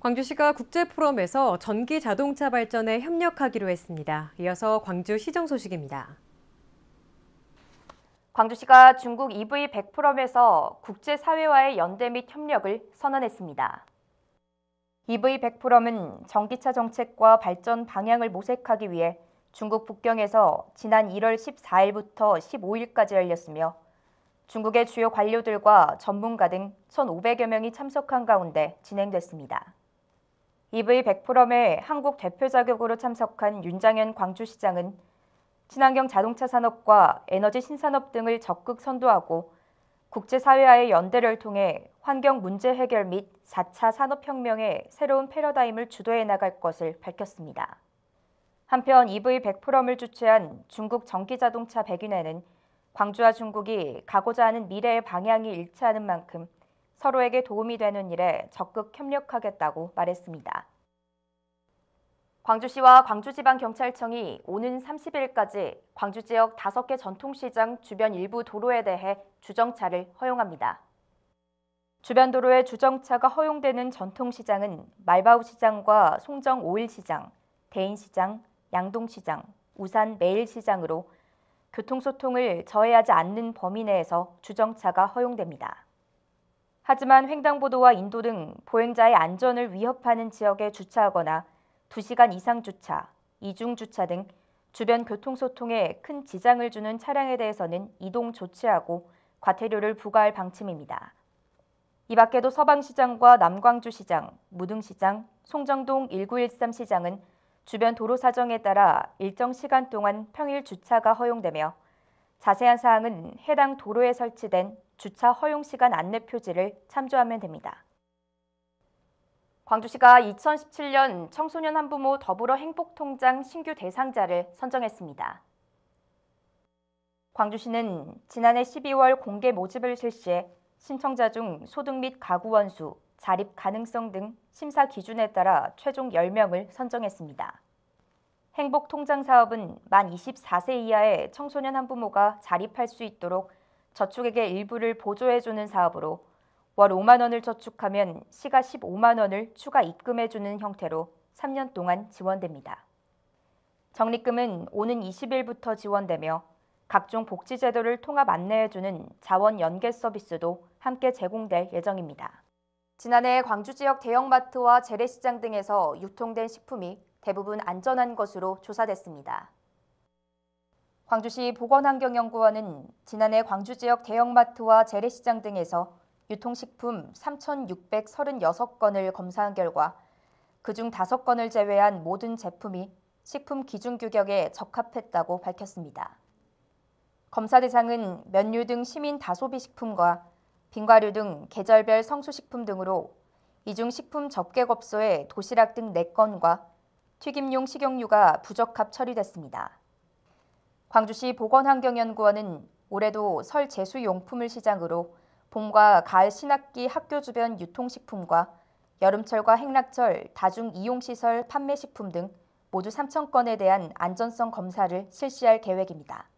광주시가 국제포럼에서 전기 자동차 발전에 협력하기로 했습니다. 이어서 광주 시정 소식입니다. 광주시가 중국 EV 100포럼에서 국제사회와의 연대 및 협력을 선언했습니다. EV 100포럼은 전기차 정책과 발전 방향을 모색하기 위해 중국 북경에서 지난 1월 14일부터 15일까지 열렸으며 중국의 주요 관료들과 전문가 등 1,500여 명이 참석한 가운데 진행됐습니다. EV 100포럼에 한국 대표 자격으로 참석한 윤장현 광주시장은 친환경 자동차 산업과 에너지 신산업 등을 적극 선도하고 국제사회와의 연대를 통해 환경 문제 해결 및 4차 산업혁명의 새로운 패러다임을 주도해 나갈 것을 밝혔습니다. 한편 EV 100포럼을 주최한 중국 전기자동차 백인회는 광주와 중국이 가고자 하는 미래의 방향이 일치하는 만큼 서로에게 도움이 되는 일에 적극 협력하겠다고 말했습니다. 광주시와 광주지방경찰청이 오는 30일까지 광주 지역 5개 전통시장 주변 일부 도로에 대해 주정차를 허용합니다. 주변 도로에 주정차가 허용되는 전통시장은 말바우시장과 송정 5일시장, 대인시장, 양동시장, 우산 매일시장으로 교통소통을 저해하지 않는 범위 내에서 주정차가 허용됩니다. 하지만 횡단보도와 인도 등 보행자의 안전을 위협하는 지역에 주차하거나 2시간 이상 주차, 이중 주차 등 주변 교통소통에 큰 지장을 주는 차량에 대해서는 이동 조치하고 과태료를 부과할 방침입니다. 이 밖에도 서방시장과 남광주시장, 무등시장, 송정동 1913 시장은 주변 도로 사정에 따라 일정 시간 동안 평일 주차가 허용되며 자세한 사항은 해당 도로에 설치된 주차 허용 시간 안내 표지를 참조하면 됩니다. 광주시가 2017년 청소년 한부모 더불어 행복통장 신규 대상자를 선정했습니다. 광주시는 지난해 12월 공개 모집을 실시해 신청자 중 소득 및 가구 원수, 자립 가능성 등 심사 기준에 따라 최종 10명을 선정했습니다. 행복통장 사업은 만 24세 이하의 청소년 한부모가 자립할 수 있도록 저축액의 일부를 보조해주는 사업으로 월 5만 원을 저축하면 시가 15만 원을 추가 입금해주는 형태로 3년 동안 지원됩니다. 적립금은 오는 20일부터 지원되며 각종 복지제도를 통합 안내해주는 자원 연계 서비스도 함께 제공될 예정입니다. 지난해 광주 지역 대형마트와 재래시장 등에서 유통된 식품이 대부분 안전한 것으로 조사됐습니다. 광주시 보건환경연구원은 지난해 광주 지역 대형마트와 재래시장 등에서 유통식품 3,636건을 검사한 결과 그중 5건을 제외한 모든 제품이 식품 기준 규격에 적합했다고 밝혔습니다. 검사 대상은 면류 등 시민 다소비 식품과 빙과류 등 계절별 성수식품 등으로 이중 식품 접객 업소의 도시락 등 4건과 튀김용 식용유가 부적합 처리됐습니다. 광주시 보건환경연구원은 올해도 설 제수용품을 시장으로 봄과 가을 신학기 학교 주변 유통식품과 여름철과 행락철 다중이용시설 판매식품 등 모두 3천 건에 대한 안전성 검사를 실시할 계획입니다.